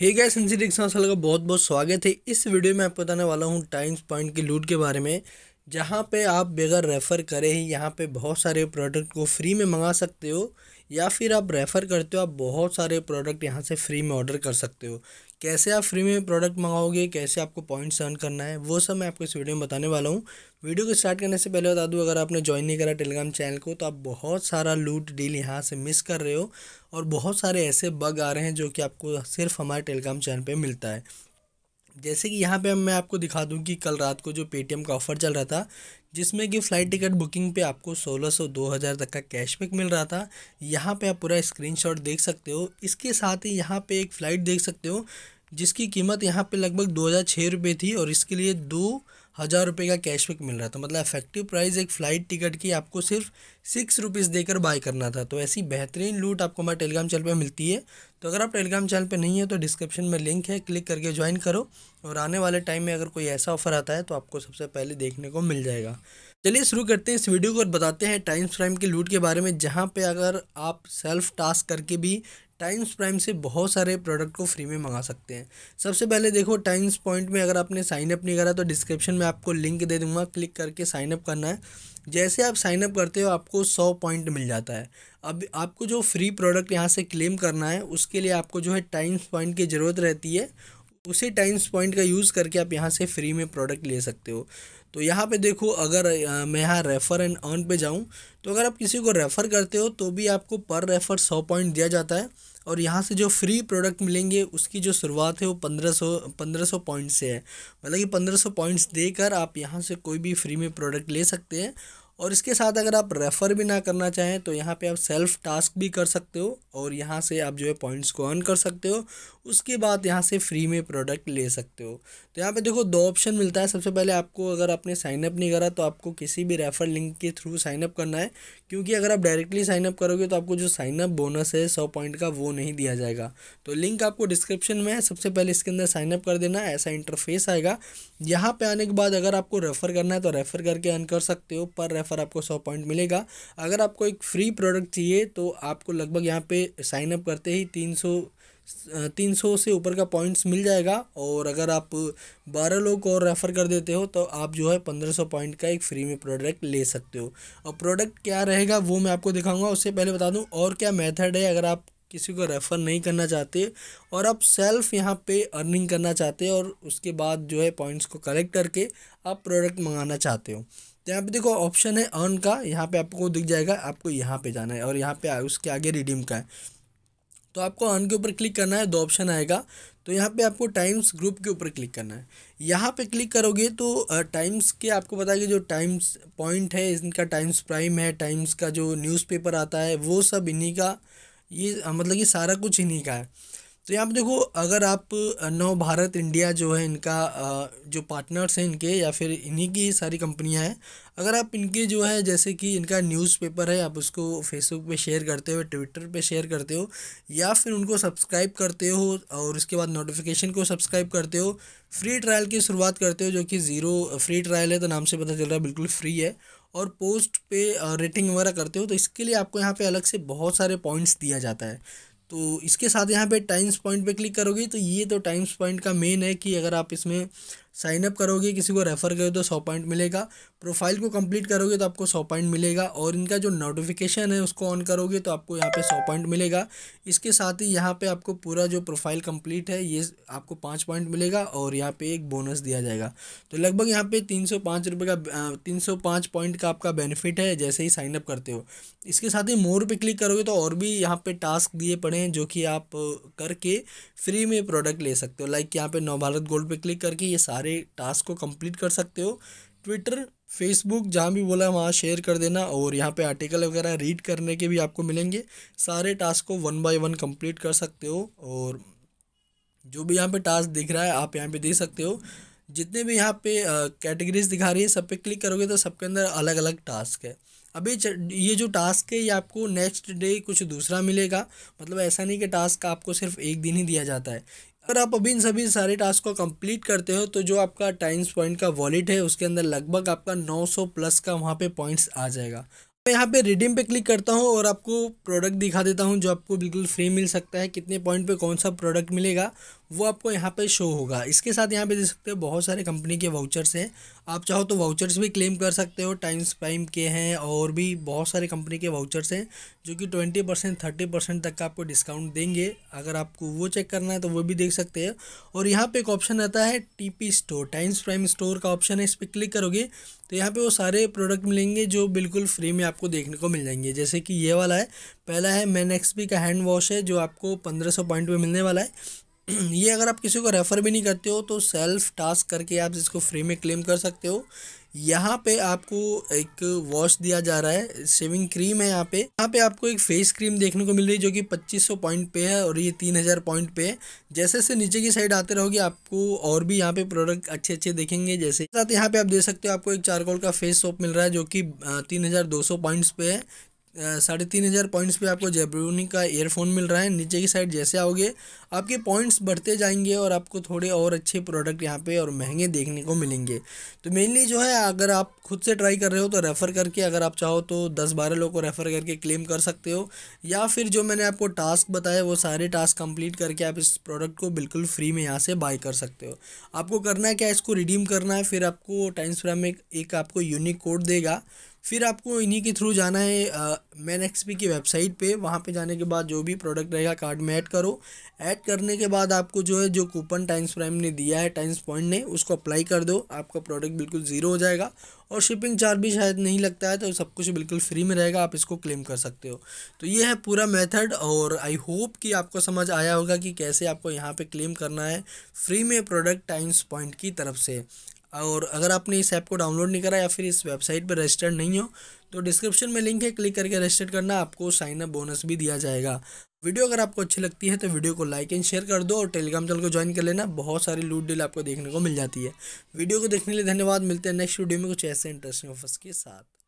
हे गए N C का बहुत बहुत स्वागत है इस वीडियो में आपको बताने वाला हूँ टाइम्स पॉइंट की लूट के बारे में जहाँ पे आप बगैर रेफ़र करें ही यहाँ पे बहुत सारे प्रोडक्ट को फ्री में मंगा सकते हो या फिर आप रेफ़र करते हो आप बहुत सारे प्रोडक्ट यहाँ से फ्री में ऑर्डर कर सकते हो कैसे आप फ्री में प्रोडक्ट मंगाओगे कैसे आपको पॉइंट्स अर्न करना है वो सब मैं आपको इस वीडियो में बताने वाला हूँ वीडियो को स्टार्ट करने से पहले बता दूँ अगर आपने ज्वाइन नहीं करा टेलीग्राम चैनल को तो आप बहुत सारा लूट डील यहाँ से मिस कर रहे हो और बहुत सारे ऐसे बग आ रहे हैं जो कि आपको सिर्फ हमारे टेलीग्राम चैनल पर मिलता है जैसे कि यहाँ पे मैं आपको दिखा दूँ कि कल रात को जो पेटीएम का ऑफ़र चल रहा था जिसमें कि फ़्लाइट टिकट बुकिंग पे आपको 1600 सौ दो हज़ार तक का कैशबैक मिल रहा था यहाँ पे आप पूरा स्क्रीनशॉट देख सकते हो इसके साथ ही यहाँ पे एक फ़्लाइट देख सकते हो जिसकी कीमत यहाँ पे लगभग दो हज़ार छः रुपये थी और इसके लिए दो हज़ार रुपये का कैशबैक मिल रहा था मतलब इफेक्टिव प्राइस एक फ़्लाइट टिकट की आपको सिर्फ सिक्स रुपीज़ देकर बाय करना था तो ऐसी बेहतरीन लूट आपको हमारे टेलीग्राम चैनल पर मिलती है तो अगर आप टेलीग्राम चैनल पर नहीं तो है तो डिस्क्रिप्शन में लिंक है क्लिक करके ज्वाइन करो और आने वाले टाइम में अगर कोई ऐसा ऑफर आता है तो आपको सबसे पहले देखने को मिल जाएगा चलिए शुरू करते हैं इस वीडियो को और बताते हैं टाइम्स प्राइम की लूट के बारे में जहाँ पे अगर आप सेल्फ टास्क करके भी टाइम्स प्राइम से बहुत सारे प्रोडक्ट को फ्री में मंगा सकते हैं सबसे पहले देखो टाइम्स पॉइंट में अगर आपने साइनअप नहीं करा तो डिस्क्रिप्शन में आपको लिंक दे दूंगा क्लिक करके साइनअप करना है जैसे आप साइनअप करते हो आपको सौ पॉइंट मिल जाता है अब आपको जो फ्री प्रोडक्ट यहाँ से क्लेम करना है उसके लिए आपको जो है टाइम्स पॉइंट की ज़रूरत रहती है उसी टाइम्स पॉइंट का यूज़ करके आप यहाँ से फ्री में प्रोडक्ट ले सकते हो तो यहाँ पे देखो अगर आ, मैं यहाँ रेफ़र एंड अर्न पे जाऊँ तो अगर आप किसी को रेफ़र करते हो तो भी आपको पर रेफ़र सौ पॉइंट दिया जाता है और यहाँ से जो फ्री प्रोडक्ट मिलेंगे उसकी जो शुरुआत है वो पंद्रह सौ पंद्रह सौ पॉइंट से है मतलब कि पंद्रह सौ पॉइंट्स देकर आप यहाँ से कोई भी फ्री में प्रोडक्ट ले सकते हैं और इसके साथ अगर आप रेफ़र भी ना करना चाहें तो यहाँ पे आप सेल्फ टास्क भी कर सकते हो और यहाँ से आप जो है पॉइंट्स को अर्न कर सकते हो उसके बाद यहाँ से फ्री में प्रोडक्ट ले सकते हो तो यहाँ पे देखो दो ऑप्शन मिलता है सबसे पहले आपको अगर आपने साइनअप नहीं करा तो आपको किसी भी रेफ़र लिंक के थ्रू साइनअप करना है क्योंकि अगर आप डायरेक्टली साइनअप करोगे तो आपको जो साइनअप बोनस है सौ पॉइंट का वो नहीं दिया जाएगा तो लिंक आपको डिस्क्रिप्शन में है सबसे पहले इसके अंदर साइनअप कर देना ऐसा इंटरफेस आएगा यहाँ पर आने के बाद अगर आपको रेफ़र करना है तो रेफ़र करके अर्न कर सकते हो पर पर आपको सौ पॉइंट मिलेगा अगर आपको एक फ्री प्रोडक्ट चाहिए तो आपको लगभग यहाँ पे साइनअप करते ही तीन सौ तीन सौ से ऊपर का पॉइंट्स मिल जाएगा और अगर आप बारह लोग को और रेफ़र कर देते हो तो आप जो है पंद्रह सौ पॉइंट का एक फ्री में प्रोडक्ट ले सकते हो और प्रोडक्ट क्या रहेगा वो मैं आपको दिखाऊंगा उससे पहले बता दूँ और क्या मेथड है अगर आप किसी को रेफ़र नहीं करना चाहते और आप सेल्फ यहाँ पे अर्निंग करना चाहते हो और उसके बाद जो है पॉइंट्स को कलेक्ट करके आप प्रोडक्ट मंगाना चाहते हो तो यहाँ पे देखो ऑप्शन है अर्न का यहाँ पे आपको दिख जाएगा आपको यहाँ पे जाना है और यहाँ पे उसके आगे रिडीम का है तो आपको अर्न के ऊपर क्लिक करना है दो ऑप्शन आएगा तो यहाँ पे आपको टाइम्स ग्रुप के ऊपर क्लिक करना है यहाँ पे क्लिक करोगे तो टाइम्स के आपको पता है कि जो टाइम्स पॉइंट है इनका टाइम्स प्राइम है टाइम्स का जो न्यूज़पेपर आता है वो सब इन्हीं का ये मतलब कि सारा कुछ इन्हीं का है तो यहाँ पर देखो अगर आप नव भारत इंडिया जो है इनका जो पार्टनर्स हैं इनके या फिर इन्हीं की सारी कंपनियाँ हैं अगर आप इनके जो है जैसे कि इनका न्यूज़पेपर है आप उसको फेसबुक पे शेयर करते हो ट्विटर पे शेयर करते हो या फिर उनको सब्सक्राइब करते हो और उसके बाद नोटिफिकेशन को सब्सक्राइब करते हो फ्री ट्रायल की शुरुआत करते हो जो कि ज़ीरो फ्री ट्रायल है तो नाम से पता चल रहा है बिल्कुल फ्री है और पोस्ट पे रेटिंग वगैरह करते हो तो इसके लिए आपको यहाँ पे अलग से बहुत सारे पॉइंट्स दिया जाता है तो इसके साथ यहाँ पे टाइम्स पॉइंट पे क्लिक करोगे तो ये तो टाइम्स पॉइंट का मेन है कि अगर आप इसमें साइनअप करोगे किसी को रेफ़र करो तो सौ पॉइंट मिलेगा प्रोफाइल को कंप्लीट करोगे तो आपको सौ पॉइंट मिलेगा और इनका जो नोटिफिकेशन है उसको ऑन करोगे तो आपको यहाँ पे सौ पॉइंट मिलेगा इसके साथ ही यहाँ पे आपको पूरा जो प्रोफाइल कंप्लीट है ये आपको पाँच पॉइंट मिलेगा और यहाँ पे एक बोनस दिया जाएगा तो लगभग यहाँ पे तीन सौ पाँच रुपये का तीन सौ पाँच पॉइंट का आपका बेनिफिट है जैसे ही साइनअप करते हो इसके साथ ही मोर पर क्लिक करोगे तो और भी यहाँ पर टास्क दिए पड़े हैं जो कि आप करके फ्री में प्रोडक्ट ले सकते हो लाइक यहाँ पर नवभारत गोल्ड पर क्लिक करके ये सारे सारे टास्क को कंप्लीट कर सकते हो ट्विटर फेसबुक जहाँ भी बोला वहाँ शेयर कर देना और यहाँ पे आर्टिकल वगैरह रीड करने के भी आपको मिलेंगे सारे टास्क को वन बाय वन कंप्लीट कर सकते हो और जो भी यहाँ पे टास्क दिख रहा है आप यहाँ पे देख सकते हो जितने भी यहाँ पे कैटेगरीज दिखा रही है सब पे क्लिक करोगे तो सबके अंदर अलग अलग टास्क है अभी ये जो टास्क है ये आपको नेक्स्ट डे कुछ दूसरा मिलेगा मतलब ऐसा नहीं कि टास्क आपको सिर्फ एक दिन ही दिया जाता है अगर आप अभी इन सभी सारे टास्क को कंप्लीट करते हो तो जो आपका टाइम्स पॉइंट का वॉलेट है उसके अंदर लगभग आपका 900 प्लस का वहाँ पे पॉइंट्स आ जाएगा मैं यहाँ पे रिडीम पे क्लिक करता हूँ और आपको प्रोडक्ट दिखा देता हूँ जो आपको बिल्कुल फ्री मिल सकता है कितने पॉइंट पे कौन सा प्रोडक्ट मिलेगा वो आपको यहाँ पे शो होगा इसके साथ यहाँ पे देख सकते हो बहुत सारे कंपनी के वाउचर्स हैं आप चाहो तो वाउचर्स भी क्लेम कर सकते हो टाइम्स प्राइम के हैं और भी बहुत सारे कंपनी के वाउचर्स हैं जो कि ट्वेंटी परसेंट थर्टी परसेंट तक का आपको डिस्काउंट देंगे अगर आपको वो चेक करना है तो वो भी देख सकते हैं और यहाँ पर एक ऑप्शन आता है T store Times Prime store का ऑप्शन है इस पर क्लिक करोगे तो यहाँ पे वो सारे प्रोडक्ट मिलेंगे जो बिल्कुल फ्री में आपको देखने को मिल जाएंगे जैसे कि ये वाला है पहला है मैन एक्सपी का हैंड वॉश है जो आपको पंद्रह सौ पॉइंट पे मिलने वाला है ये अगर आप किसी को रेफ़र भी नहीं करते हो तो सेल्फ टास्क करके आप इसको फ्री में क्लेम कर सकते हो यहाँ पे आपको एक वॉश दिया जा रहा है शेविंग क्रीम है यहाँ पे यहाँ पे आपको एक फेस क्रीम देखने को मिल रही है जो कि 2500 पॉइंट पे है और ये 3000 पॉइंट पे है जैसे जैसे नीचे की साइड आते रहोगे आपको और भी यहाँ पे प्रोडक्ट अच्छे अच्छे देखेंगे जैसे साथ यहाँ पे आप देख सकते हो आपको एक चारकोल का फेस सोप मिल रहा है जो कि तीन पॉइंट्स पे है साढ़े तीन हज़ार पॉइंट्स पे आपको जेब्रोनी का एयरफोन मिल रहा है नीचे की साइड जैसे आओगे आपके पॉइंट्स बढ़ते जाएंगे और आपको थोड़े और अच्छे प्रोडक्ट यहाँ पे और महंगे देखने को मिलेंगे तो मेनली जो है अगर आप खुद से ट्राई कर रहे हो तो रेफ़र करके अगर आप चाहो तो दस बारह लोग को रेफ़र करके क्लेम कर सकते हो या फिर जो मैंने आपको टास्क बताए वो सारे टास्क कंप्लीट करके आप इस प्रोडक्ट को बिल्कुल फ्री में यहाँ से बाय कर सकते हो आपको करना है क्या इसको रिडीम करना है फिर आपको टाइम्स फ्राम में एक आपको यूनिक कोड देगा फिर आपको इन्हीं के थ्रू जाना है मैन एक्सपी की वेबसाइट पे वहाँ पे जाने के बाद जो भी प्रोडक्ट रहेगा कार्ड में ऐड करो ऐड करने के बाद आपको जो है जो कूपन टाइम्स प्राइम ने दिया है टाइम्स पॉइंट ने उसको अप्लाई कर दो आपका प्रोडक्ट बिल्कुल ज़ीरो हो जाएगा और शिपिंग चार्ज भी शायद नहीं लगता है तो सब कुछ बिल्कुल फ्री में रहेगा आप इसको क्लेम कर सकते हो तो ये है पूरा मेथड और आई होप कि आपको समझ आया होगा कि कैसे आपको यहाँ पे क्लेम करना है फ्री में प्रोडक्ट टाइम्स पॉइंट की तरफ से और अगर आपने इस ऐप को डाउनलोड नहीं करा या फिर इस वेबसाइट पर रजिस्टर्ड नहीं हो तो डिस्क्रिप्शन में लिंक है क्लिक करके रजिस्टर करना आपको साइन अप बोनस भी दिया जाएगा वीडियो अगर आपको अच्छी लगती है तो वीडियो को लाइक एंड शेयर कर दो और टेलीग्राम चैनल को ज्वाइन कर लेना बहुत सारी लूट डील आपको देखने को मिल जाती है वीडियो को देखने के लिए धन्यवाद मिलते हैं नेक्स्ट वीडियो में कुछ ऐसे इंटरेस्टिंग ऑफर्स के साथ